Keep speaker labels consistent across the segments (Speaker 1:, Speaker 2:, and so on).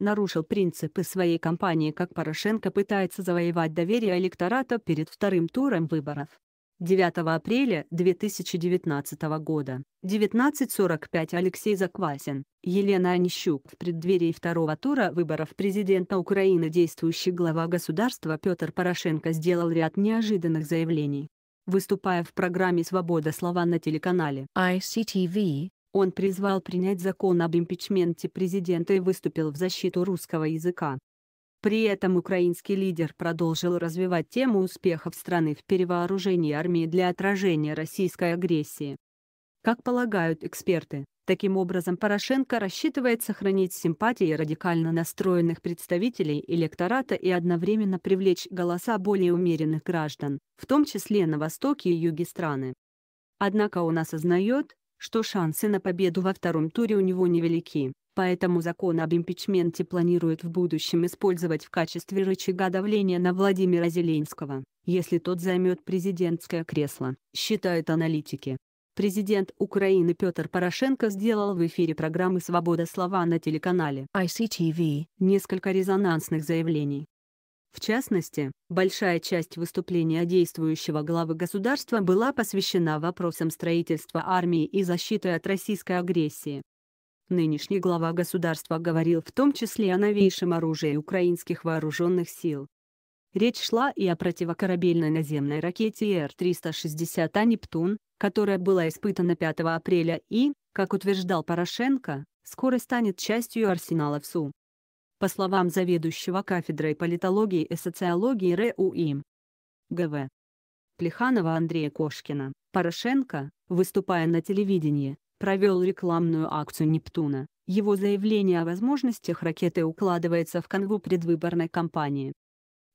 Speaker 1: нарушил принципы своей кампании, как Порошенко пытается завоевать доверие электората перед вторым туром выборов. 9 апреля 2019 года, 19.45 Алексей Заквасин, Елена Онищук. В преддверии второго тура выборов президента Украины действующий глава государства Петр Порошенко сделал ряд неожиданных заявлений. Выступая в программе «Свобода слова» на телеканале ICTV, он призвал принять закон об импичменте президента и выступил в защиту русского языка. При этом украинский лидер продолжил развивать тему успехов страны в перевооружении армии для отражения российской агрессии. Как полагают эксперты, таким образом Порошенко рассчитывает сохранить симпатии радикально настроенных представителей электората и одновременно привлечь голоса более умеренных граждан, в том числе на востоке и юге страны. Однако он осознает, что шансы на победу во втором туре у него невелики, поэтому закон об импичменте планирует в будущем использовать в качестве рычага давления на Владимира Зеленского, если тот займет президентское кресло, считают аналитики. Президент Украины Петр Порошенко сделал в эфире программы «Свобода слова» на телеканале ICTV несколько резонансных заявлений. В частности, большая часть выступления действующего главы государства была посвящена вопросам строительства армии и защиты от российской агрессии. Нынешний глава государства говорил в том числе о новейшем оружии украинских вооруженных сил. Речь шла и о противокорабельной наземной ракете Р-360А а «Нептун», которая была испытана 5 апреля и, как утверждал Порошенко, скоро станет частью арсенала ВСУ. По словам заведующего кафедрой политологии и социологии РУИМ. ГВ Плеханова Андрея Кошкина, Порошенко, выступая на телевидении, провел рекламную акцию «Нептуна». Его заявление о возможностях ракеты укладывается в канву предвыборной кампании.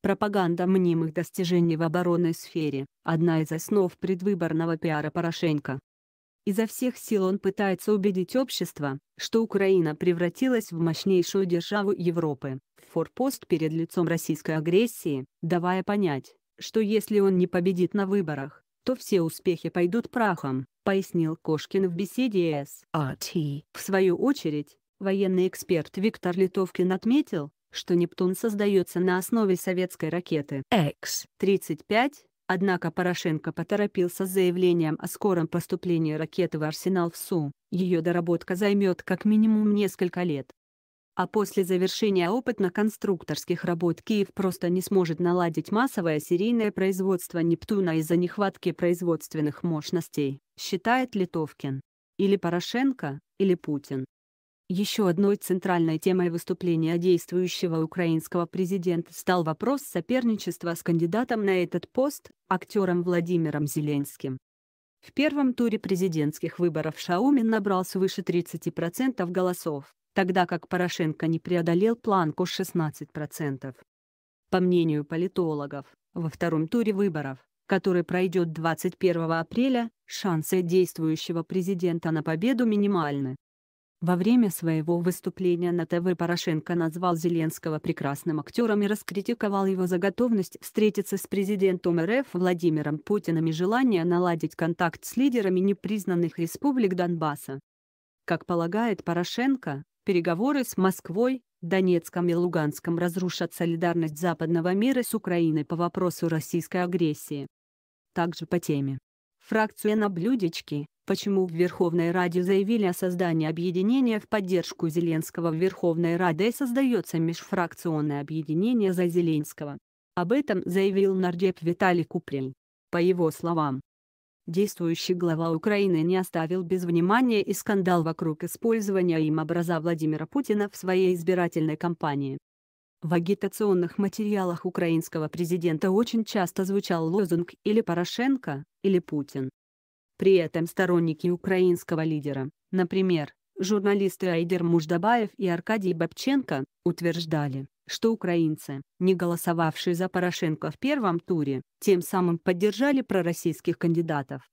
Speaker 1: Пропаганда мнимых достижений в оборонной сфере – одна из основ предвыборного пиара Порошенко. Изо всех сил он пытается убедить общество, что Украина превратилась в мощнейшую державу Европы, форпост перед лицом российской агрессии, давая понять, что если он не победит на выборах, то все успехи пойдут прахом, пояснил Кошкин в беседе с АТ. В свою очередь, военный эксперт Виктор Литовкин отметил, что «Нептун» создается на основе советской ракеты X-35, Однако Порошенко поторопился с заявлением о скором поступлении ракеты в арсенал в СУ. Ее доработка займет как минимум несколько лет. А после завершения опытно-конструкторских работ Киев просто не сможет наладить массовое серийное производство «Нептуна» из-за нехватки производственных мощностей, считает Литовкин. Или Порошенко, или Путин. Еще одной центральной темой выступления действующего украинского президента стал вопрос соперничества с кандидатом на этот пост, актером Владимиром Зеленским. В первом туре президентских выборов Шаумин набрал свыше 30% голосов, тогда как Порошенко не преодолел планку 16%. По мнению политологов, во втором туре выборов, который пройдет 21 апреля, шансы действующего президента на победу минимальны. Во время своего выступления на ТВ Порошенко назвал Зеленского прекрасным актером и раскритиковал его за готовность встретиться с президентом РФ Владимиром Путиным и желание наладить контакт с лидерами непризнанных республик Донбасса. Как полагает Порошенко, переговоры с Москвой, Донецком и Луганском разрушат солидарность западного мира с Украиной по вопросу российской агрессии. Также по теме. Фракция на блюдечке Почему в Верховной Раде заявили о создании объединения в поддержку Зеленского в Верховной Раде и создается межфракционное объединение за Зеленского. Об этом заявил нардеп Виталий Куприн. По его словам, действующий глава Украины не оставил без внимания и скандал вокруг использования им образа Владимира Путина в своей избирательной кампании. В агитационных материалах украинского президента очень часто звучал лозунг «или Порошенко, или Путин». При этом сторонники украинского лидера, например, журналисты Айдер Муждабаев и Аркадий Бабченко, утверждали, что украинцы, не голосовавшие за Порошенко в первом туре, тем самым поддержали пророссийских кандидатов.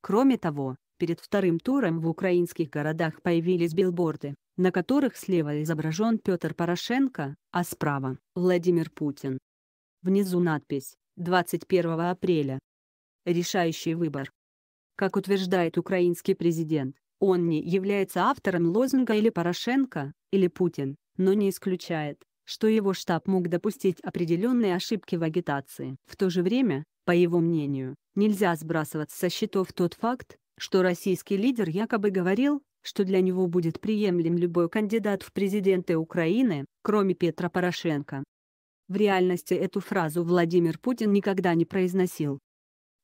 Speaker 1: Кроме того, перед вторым туром в украинских городах появились билборды, на которых слева изображен Петр Порошенко, а справа – Владимир Путин. Внизу надпись «21 апреля». Решающий выбор. Как утверждает украинский президент, он не является автором лозунга или Порошенко, или Путин, но не исключает, что его штаб мог допустить определенные ошибки в агитации. В то же время, по его мнению, нельзя сбрасывать со счетов тот факт, что российский лидер якобы говорил, что для него будет приемлем любой кандидат в президенты Украины, кроме Петра Порошенко. В реальности эту фразу Владимир Путин никогда не произносил,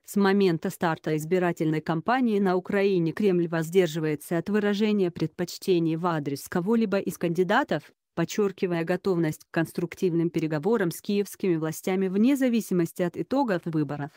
Speaker 1: с момента старта избирательной кампании на Украине Кремль воздерживается от выражения предпочтений в адрес кого-либо из кандидатов, подчеркивая готовность к конструктивным переговорам с киевскими властями вне зависимости от итогов выборов.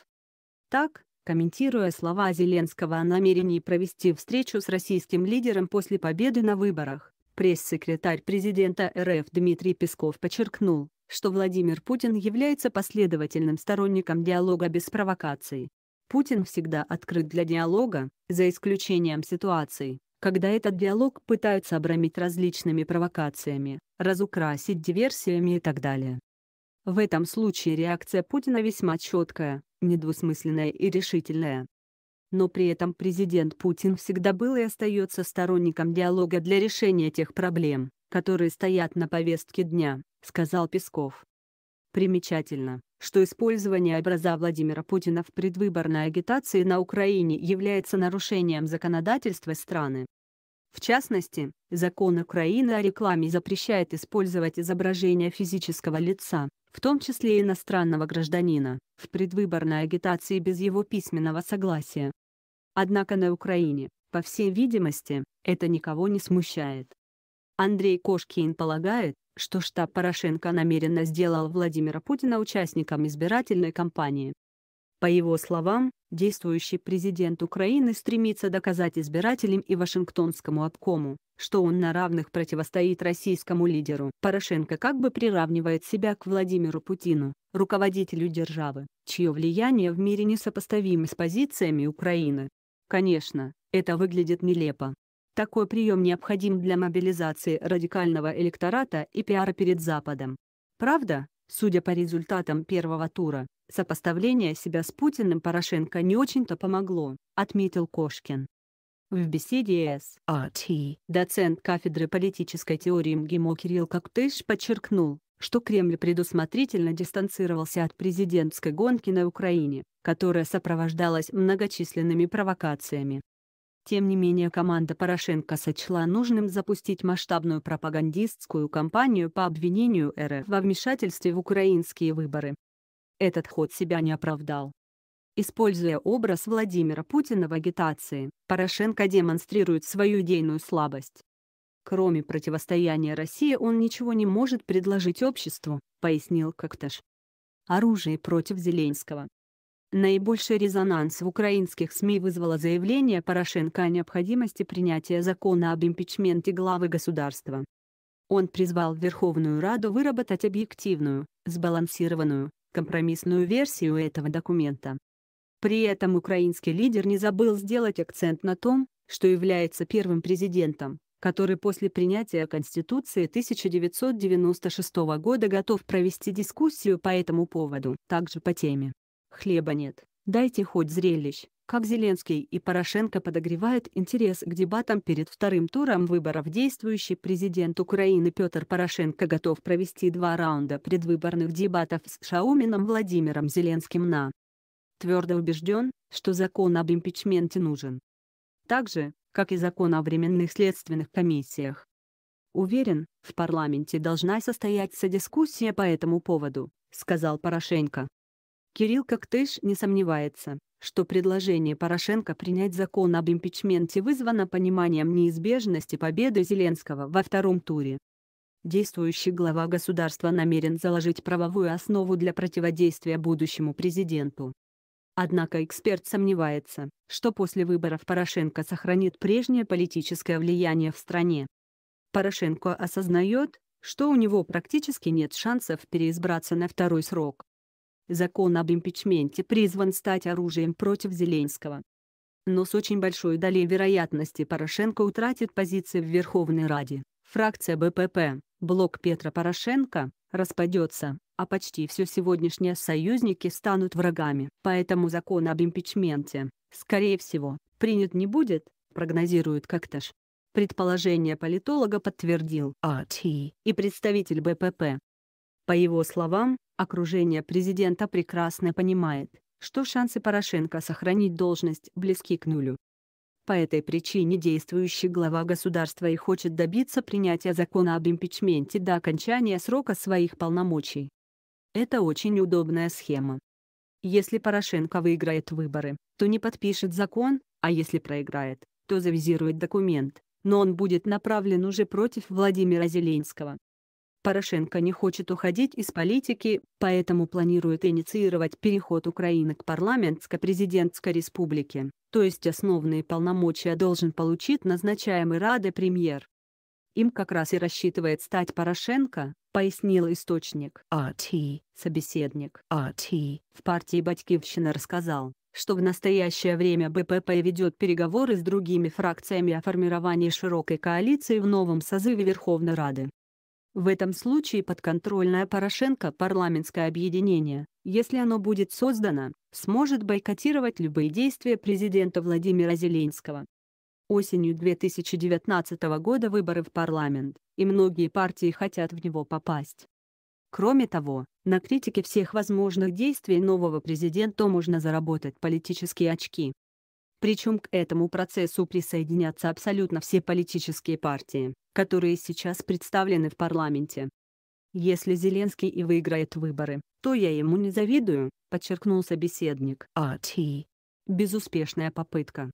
Speaker 1: Так, комментируя слова Зеленского о намерении провести встречу с российским лидером после победы на выборах, пресс-секретарь президента РФ Дмитрий Песков подчеркнул, что Владимир Путин является последовательным сторонником диалога без провокаций. Путин всегда открыт для диалога, за исключением ситуаций, когда этот диалог пытаются обрамить различными провокациями, разукрасить диверсиями и так далее. В этом случае реакция Путина весьма четкая, недвусмысленная и решительная. Но при этом президент Путин всегда был и остается сторонником диалога для решения тех проблем, которые стоят на повестке дня, сказал Песков. Примечательно, что использование образа Владимира Путина в предвыборной агитации на Украине является нарушением законодательства страны. В частности, закон Украины о рекламе запрещает использовать изображение физического лица, в том числе иностранного гражданина, в предвыборной агитации без его письменного согласия. Однако на Украине, по всей видимости, это никого не смущает. Андрей Кошкин полагает, что штаб Порошенко намеренно сделал Владимира Путина участником избирательной кампании. По его словам, действующий президент Украины стремится доказать избирателям и Вашингтонскому обкому, что он на равных противостоит российскому лидеру. Порошенко как бы приравнивает себя к Владимиру Путину, руководителю державы, чье влияние в мире несопоставимо с позициями Украины. Конечно, это выглядит нелепо, такой прием необходим для мобилизации радикального электората и пиара перед Западом. Правда, судя по результатам первого тура, сопоставление себя с Путиным Порошенко не очень-то помогло, отметил Кошкин. В беседе с RT а доцент кафедры политической теории МГИМО Кирилл Коктыш подчеркнул, что Кремль предусмотрительно дистанцировался от президентской гонки на Украине, которая сопровождалась многочисленными провокациями. Тем не менее команда Порошенко сочла нужным запустить масштабную пропагандистскую кампанию по обвинению РФ во вмешательстве в украинские выборы. Этот ход себя не оправдал. Используя образ Владимира Путина в агитации, Порошенко демонстрирует свою идейную слабость. Кроме противостояния России он ничего не может предложить обществу, пояснил Коктеш. Оружие против Зеленского. Наибольший резонанс в украинских СМИ вызвало заявление Порошенко о необходимости принятия закона об импичменте главы государства. Он призвал Верховную Раду выработать объективную, сбалансированную, компромиссную версию этого документа. При этом украинский лидер не забыл сделать акцент на том, что является первым президентом, который после принятия Конституции 1996 года готов провести дискуссию по этому поводу, также по теме хлеба нет. Дайте хоть зрелищ, как Зеленский и Порошенко подогревают интерес к дебатам перед вторым туром выборов. Действующий президент Украины Петр Порошенко готов провести два раунда предвыборных дебатов с Шаумином Владимиром Зеленским на твердо убежден, что закон об импичменте нужен. Так же, как и закон о временных следственных комиссиях. Уверен, в парламенте должна состояться дискуссия по этому поводу, сказал Порошенко. Кирилл Коктыш не сомневается, что предложение Порошенко принять закон об импичменте вызвано пониманием неизбежности победы Зеленского во втором туре. Действующий глава государства намерен заложить правовую основу для противодействия будущему президенту. Однако эксперт сомневается, что после выборов Порошенко сохранит прежнее политическое влияние в стране. Порошенко осознает, что у него практически нет шансов переизбраться на второй срок. Закон об импичменте призван стать оружием против Зеленского. Но с очень большой долей вероятности Порошенко утратит позиции в Верховной Раде. Фракция БПП, блок Петра Порошенко, распадется, а почти все сегодняшние союзники станут врагами. Поэтому закон об импичменте, скорее всего, принят не будет, прогнозирует Коктеш. Предположение политолога подтвердил АТ и представитель БПП. По его словам, Окружение президента прекрасно понимает, что шансы Порошенко сохранить должность близки к нулю. По этой причине действующий глава государства и хочет добиться принятия закона об импичменте до окончания срока своих полномочий. Это очень удобная схема. Если Порошенко выиграет выборы, то не подпишет закон, а если проиграет, то завизирует документ, но он будет направлен уже против Владимира Зеленского. Порошенко не хочет уходить из политики, поэтому планирует инициировать переход Украины к парламентско-президентской республике, то есть основные полномочия должен получить назначаемый Рады премьер. Им как раз и рассчитывает стать Порошенко, пояснил источник. АТ. Собеседник. АТ. В партии «Батькивщина» рассказал, что в настоящее время БПП ведет переговоры с другими фракциями о формировании широкой коалиции в новом созыве Верховной Рады. В этом случае подконтрольное Порошенко парламентское объединение, если оно будет создано, сможет бойкотировать любые действия президента Владимира Зеленского. Осенью 2019 года выборы в парламент, и многие партии хотят в него попасть. Кроме того, на критике всех возможных действий нового президента можно заработать политические очки. Причем к этому процессу присоединятся абсолютно все политические партии, которые сейчас представлены в парламенте. «Если Зеленский и выиграет выборы, то я ему не завидую», — подчеркнул собеседник. «А-ти». Безуспешная попытка.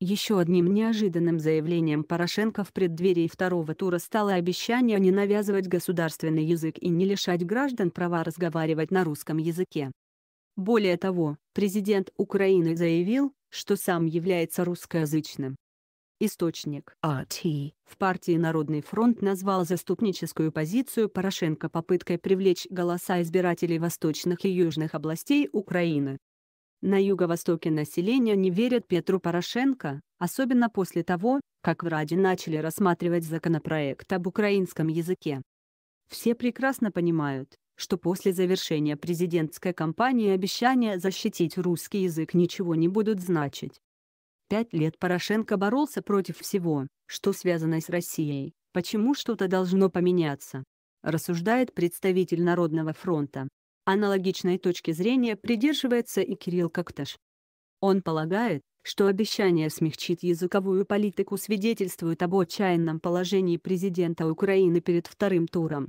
Speaker 1: Еще одним неожиданным заявлением Порошенко в преддверии второго тура стало обещание не навязывать государственный язык и не лишать граждан права разговаривать на русском языке. Более того, президент Украины заявил, что сам является русскоязычным. Источник АТ в партии Народный фронт назвал заступническую позицию Порошенко попыткой привлечь голоса избирателей восточных и южных областей Украины. На юго-востоке населения не верят Петру Порошенко, особенно после того, как в Раде начали рассматривать законопроект об украинском языке. Все прекрасно понимают, что после завершения президентской кампании обещания защитить русский язык ничего не будут значить. Пять лет Порошенко боролся против всего, что связано с Россией, почему что-то должно поменяться, рассуждает представитель Народного фронта. Аналогичной точки зрения придерживается и Кирилл Кокташ. Он полагает, что обещание смягчить языковую политику свидетельствует об отчаянном положении президента Украины перед вторым туром.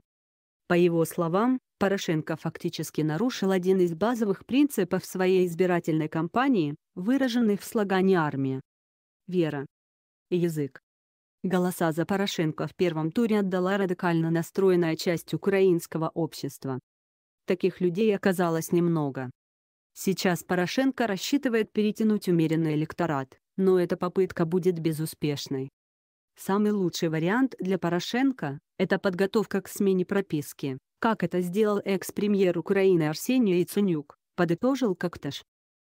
Speaker 1: По его словам, Порошенко фактически нарушил один из базовых принципов своей избирательной кампании, выраженный в слогане «Армия». Вера. Язык. Голоса за Порошенко в первом туре отдала радикально настроенная часть украинского общества. Таких людей оказалось немного. Сейчас Порошенко рассчитывает перетянуть умеренный электорат, но эта попытка будет безуспешной. Самый лучший вариант для Порошенко – это подготовка к смене прописки, как это сделал экс-премьер Украины Арсений Яценюк, подытожил Какташ.